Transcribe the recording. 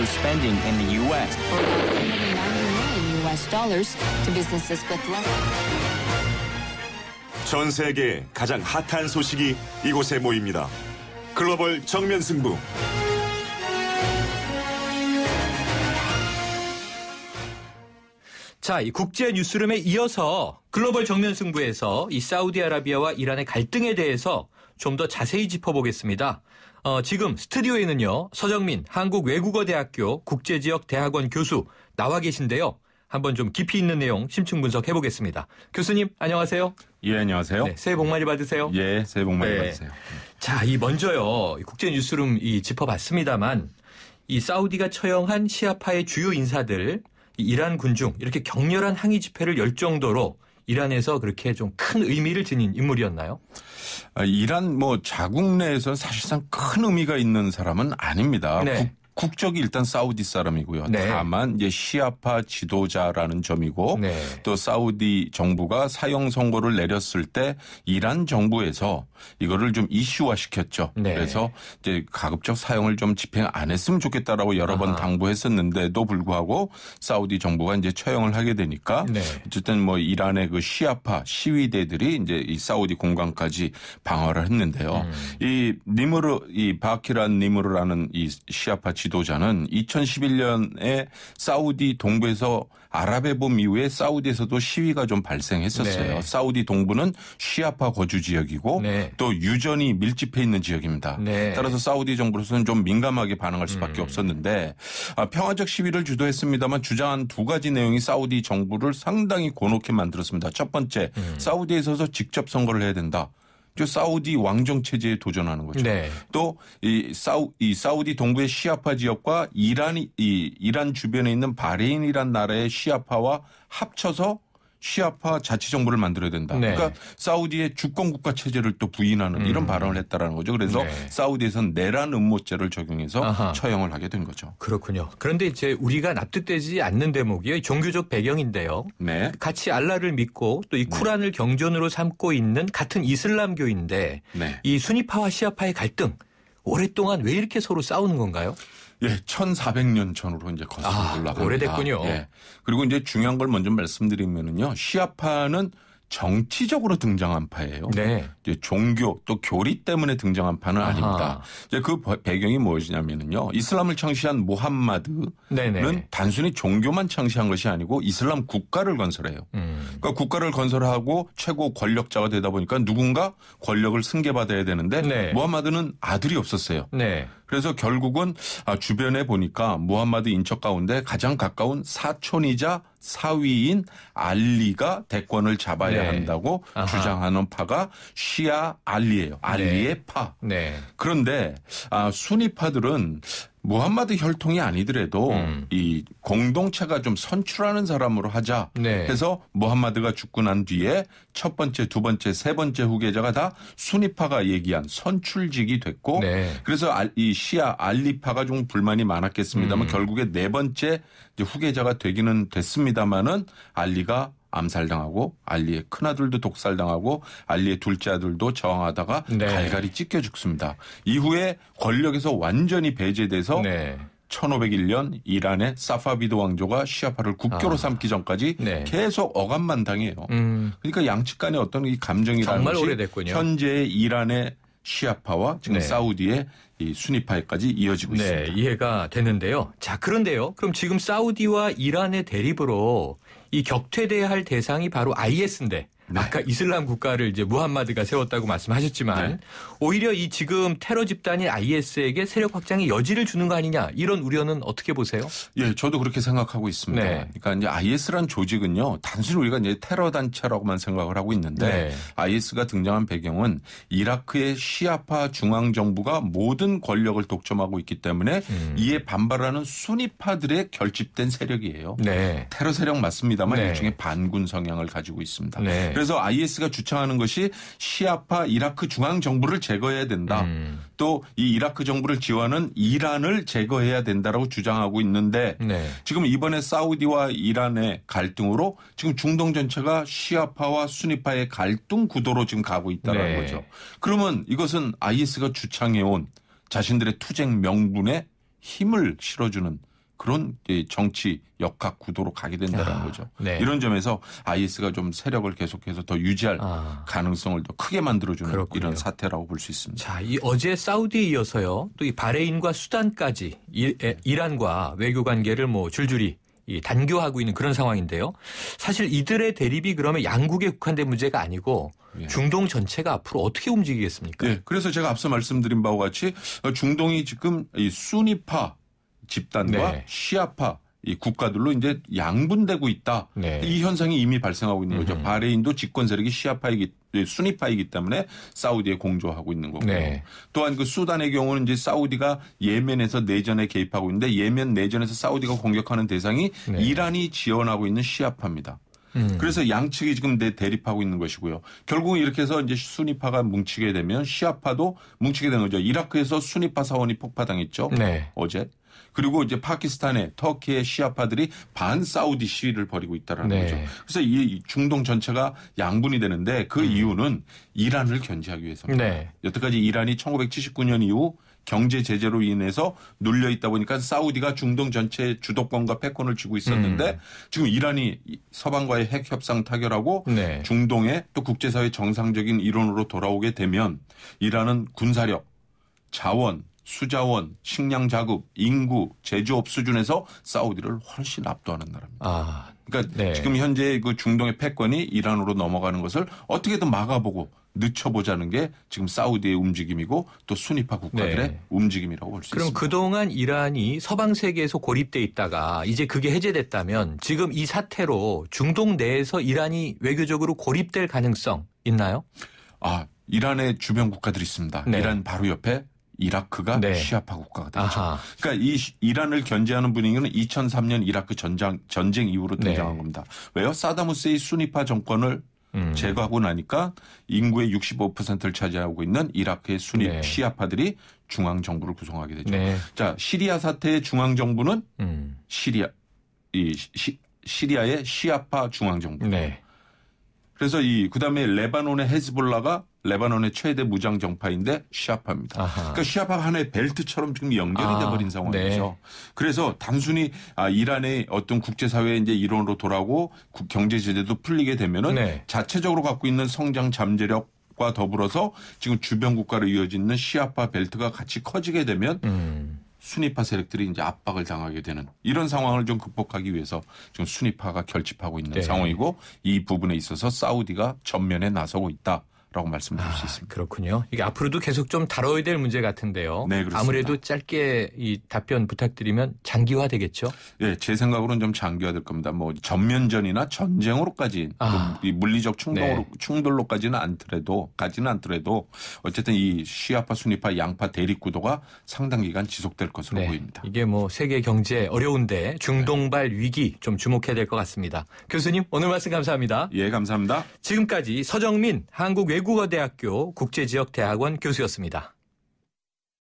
local spending in the U.S. or U.S. dollars to businesses with less. 전 세계 가장 핫한 소식이 이곳에 모입니다. 글로벌 정면 승부. 자, 이 국제 뉴스룸에 이어서 글로벌 정면 승부에서 이 사우디아라비아와 이란의 갈등에 대해서 좀더 자세히 짚어보겠습니다. 어, 지금 스튜디오에는요, 서정민 한국외국어대학교 국제지역 대학원 교수 나와 계신데요. 한번 좀 깊이 있는 내용 심층 분석해 보겠습니다. 교수님, 안녕하세요. 예, 안녕하세요. 네, 새해 복 많이 받으세요. 예, 새해 복 많이 네. 받으세요. 자, 이 먼저요. 국제 뉴스룸 이 짚어봤습니다만 이 사우디가 처형한 시아파의 주요 인사들, 이란 군중 이렇게 격렬한 항의 집회를 열 정도로 이란에서 그렇게 좀 큰 의미를 지닌 인물이었나요? 아, 이란 뭐 자국 내에서 사실상 큰 의미가 있는 사람은 아닙니다. 네. 국적이 일단 사우디 사람이고요. 네. 다만 이제 시아파 지도자라는 점이고 네. 또 사우디 정부가 사형 선고를 내렸을 때 이란 정부에서 이거를 좀 이슈화 시켰죠. 네. 그래서 이제 가급적 사형을 좀 집행 안 했으면 좋겠다라고 여러 아하. 번 당부했었는데도 불구하고 사우디 정부가 이제 처형을 하게 되니까 네. 어쨌든 뭐 이란의 그 시아파 시위대들이 이제 이 사우디 공간까지 방어를 했는데요. 음. 이 니무르 이 바키란 니무르라는 이 시아파 지도 지도자는 2011년에 사우디 동부에서 아랍의 봄 이후에 사우디에서도 시위가 좀 발생했었어요. 네. 사우디 동부는 시아파 거주 지역이고 네. 또 유전이 밀집해 있는 지역입니다. 네. 따라서 사우디 정부로서는 좀 민감하게 반응할 수밖에 음. 없었는데 아, 평화적 시위를 주도했습니다만 주장한 두 가지 내용이 사우디 정부를 상당히 곤혹게 만들었습니다. 첫 번째, 음. 사우디에서 직접 선거를 해야 된다. 저 사우디 왕정 체제에 도전하는 거죠. 네. 또이 사우 이 사우디 동부의 시아파 지역과 이란이 이 이란 주변에 있는 바레인이란 나라의 시아파와 합쳐서 시아파 자치정부를 만들어야 된다. 네. 그러니까 사우디의 주권 국가 체제를 또 부인하는 이런 음. 발언을 했다라는 거죠. 그래서 네. 사우디에선 내란 음모죄를 적용해서 아하. 처형을 하게 된 거죠. 그렇군요. 그런데 이제 우리가 납득되지 않는 대목이 종교적 배경인데요. 네. 같이 알라를 믿고 또이 네. 쿠란을 경전으로 삼고 있는 같은 이슬람교인데 네. 이 순위파와 시아파의 갈등 오랫동안 왜 이렇게 서로 싸우는 건가요? 예, 1400년 전으로 이제 거슬러 아, 올라갑니다. 오래됐군요. 예. 그리고 이제 중요한 걸 먼저 말씀드리면은요. 시아파는 정치적으로 등장한 파예요. 네. 이제 종교 또 교리 때문에 등장한 파는 아하. 아닙니다. 이제 그 배경이 무엇이냐면요. 이슬람을 창시한 무함마드는 단순히 종교만 창시한 것이 아니고 이슬람 국가를 건설해요. 음. 그러니까 국가를 건설하고 최고 권력자가 되다 보니까 누군가 권력을 승계받아야 되는데 네. 무함마드는 아들이 없었어요. 네. 그래서 결국은 아, 주변에 보니까 무함마드 인척 가운데 가장 가까운 사촌이자 사위인 알리가 대권을 잡아야 네. 한다고 아하. 주장하는 파가 시아 알리예요. 알리의 네. 파. 네. 그런데 아, 순위파들은 무함마드 혈통이 아니더라도 음. 이 공동체가 좀 선출하는 사람으로 하자 네. 해서 무함마드가 죽고 난 뒤에 첫 번째, 두 번째, 세 번째 후계자가 다 순위파가 얘기한 선출직이 됐고 네. 그래서 이 시아 알리파가 좀 불만이 많았겠습니다만 음. 결국에 네 번째 후계자가 되기는 됐습니다마는 알리가 암살당하고 알리의 큰아들도 독살당하고 알리의 둘째 아들도 저항하다가 네. 갈갈이 찢겨 죽습니다. 이후에 권력에서 완전히 배제돼서 네. 1501년 이란의 사파비드 왕조가 시아파를 국교로 아. 삼기 전까지 네. 계속 억압만 당해요. 음. 그러니까 양측 간의 어떤 이 감정이라는 것이 오래됐군요. 현재의 이란의 시아파와 지금 네. 사우디의 이 순위파에까지 이어지고 네, 있습니다. 이해가 되는데요. 자, 그런데요. 그럼 지금 사우디와 이란의 대립으로 이격퇴돼야할 대상이 바로 IS인데 네. 아까 이슬람 국가를 이제 무함마드가 세웠다고 말씀하셨지만 네. 오히려 이 지금 테러 집단인 IS에게 세력 확장의 여지를 주는 거 아니냐 이런 우려는 어떻게 보세요? 예, 저도 그렇게 생각하고 있습니다. 네. 그러니까 이제 IS란 조직은요 단순히 우리가 이제 테러 단체라고만 생각을 하고 있는데 네. IS가 등장한 배경은 이라크의 시아파 중앙 정부가 모든 권력을 독점하고 있기 때문에 음. 이에 반발하는 순위파들의 결집된 세력이에요. 네. 테러 세력 맞습니다만 네. 일종의 반군 성향을 가지고 있습니다. 네. 그래서 IS가 주창하는 것이 시아파 이라크 중앙 정부를 제거해야 된다. 음. 또이 이라크 정부를 지원하는 이란을 제거해야 된다라고 주장하고 있는데 네. 지금 이번에 사우디와 이란의 갈등으로 지금 중동 전체가 시아파와 순위파의 갈등 구도로 지금 가고 있다는 네. 거죠. 그러면 이것은 IS가 주창해온 자신들의 투쟁 명분에 힘을 실어주는 그런 정치 역학 구도로 가게 된다는 아, 거죠. 네. 이런 점에서 IS가 좀 세력을 계속해서 더 유지할 아, 가능성을 더 크게 만들어주는 그렇군요. 이런 사태라고 볼 수 있습니다. 자, 이 어제 사우디에 이어서요. 또 이 바레인과 수단까지 이란과 외교 관계를 뭐 줄줄이 이 단교하고 있는 그런 상황인데요. 사실 이들의 대립이 그러면 양국에 국한된 문제가 아니고 예. 중동 전체가 앞으로 어떻게 움직이겠습니까? 네, 그래서 제가 앞서 말씀드린 바와 같이 중동이 지금 이 순위파 집단과 네. 시아파 이 국가들로 이제 양분되고 있다. 네. 이 현상이 이미 발생하고 있는 거죠. 음 바레인도 집권 세력이 시아파이기 예, 순위파이기 때문에 사우디에 공조하고 있는 거고요. 네. 또한 그 수단의 경우는 이제 사우디가 예멘에서 내전에 개입하고 있는데 예멘 내전에서 사우디가 공격하는 대상이 네. 이란이 지원하고 있는 시아파입니다. 음. 그래서 양측이 지금 대립하고 있는 것이고요. 결국 이렇게 해서 이제 순위파가 뭉치게 되면 시아파도 뭉치게 되는 거죠. 이라크에서 순위파 사원이 폭파당했죠. 네. 어제 그리고 이제 파키스탄의 터키의 시아파들이 반 사우디 시위를 벌이고 있다라는 네. 거죠. 그래서 이 중동 전체가 양분이 되는데 그 음. 이유는 이란을 견제하기 위해서입니다. 네. 여태까지 이란이 1979년 이후 경제 제재로 인해서 눌려 있다 보니까 사우디가 중동 전체 주도권과 패권을 쥐고 있었는데 음. 지금 이란이 서방과의 핵 협상 타결하고 네. 중동의 또 국제사회 정상적인 이론으로 돌아오게 되면 이란은 군사력, 자원, 수자원, 식량 자급, 인구, 제조업 수준에서 사우디를 훨씬 압도하는 나라입니다. 아, 그러니까 네. 지금 현재 그 중동의 패권이 이란으로 넘어가는 것을 어떻게든 막아보고 늦춰보자는 게 지금 사우디의 움직임이고 또 순위파 국가들의 네. 움직임이라고 볼 수 있습니다. 그럼 그동안 이란이 서방 세계에서 고립돼 있다가 이제 그게 해제됐다면 지금 이 사태로 중동 내에서 이란이 외교적으로 고립될 가능성 있나요? 아, 이란의 주변 국가들이 있습니다. 네. 이란 바로 옆에 이라크가 네. 시아파 국가가 되죠. 아하. 그러니까 이 이란을 견제하는 분위기는 2003년 이라크 전장, 전쟁 이후로 네. 등장한 네. 겁니다. 왜요? 사다무스의 순위파 정권을 음. 제거하고 나니까 인구의 65%를 차지하고 있는 이라크의 순위 네. 시아파들이 중앙 정부를 구성하게 되죠. 네. 자, 시리아 사태의 중앙 정부는 음. 시리아 이 시, 시리아의 시아파 중앙 정부. 네. 그래서 이 그다음에 레바논의 헤즈볼라가 레바논의 최대 무장 정파인데 시아파입니다. 아하. 그러니까 시아파 가 하나의 벨트처럼 지금 연결이 아, 돼버린 상황이죠. 네. 그래서 단순히 아, 이란의 어떤 국제사회의 이제 이론으로 돌아오고 경제 제재도 풀리게 되면은 네. 자체적으로 갖고 있는 성장 잠재력 과 더불어서 지금 주변 국가로 이어지는 시아파 벨트가 같이 커지게 되면 음. 순위파 세력들이 이제 압박을 당하게 되는 이런 상황을 좀 극복하기 위해서 지금 순위파가 결집하고 있는 네. 상황이고 이 부분에 있어서 사우디가 전면에 나서고 있다. 라고 말씀드릴 아, 수 있습니다. 그렇군요. 이게 앞으로도 계속 좀 다뤄야 될 문제 같은데요. 네, 그렇습니다. 아무래도 짧게 이 답변 부탁드리면 장기화 되겠죠? 예, 네, 제 생각으로는 좀 장기화 될 겁니다. 뭐 전면전이나 전쟁으로까지 아, 이 물리적 충돌로, 네. 충돌로까지는 않더라도 가지는 않더라도 어쨌든 이 시아파 순위파 양파 대립 구도가 상당 기간 지속될 것으로 네, 보입니다. 이게 뭐 세계 경제 어려운데 중동발 네. 위기 좀 주목해야 될 것 같습니다. 교수님 오늘 말씀 감사합니다. 예, 감사합니다. 지금까지 서정민 한국 외 외국어대학교 국제지역대학원 교수였습니다.